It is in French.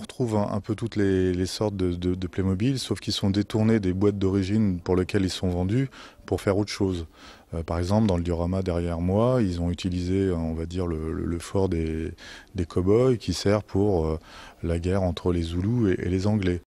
On retrouve un, peu toutes les, sortes de, Playmobil, sauf qu'ils sont détournés des boîtes d'origine pour lesquelles ils sont vendus pour faire autre chose. Euh, par exemple, dans le diorama derrière moi, ils ont utilisé, euh, on va dire, le, fort des, des cow-boys qui sert pour euh, la guerre entre les Zoulous et les Anglais.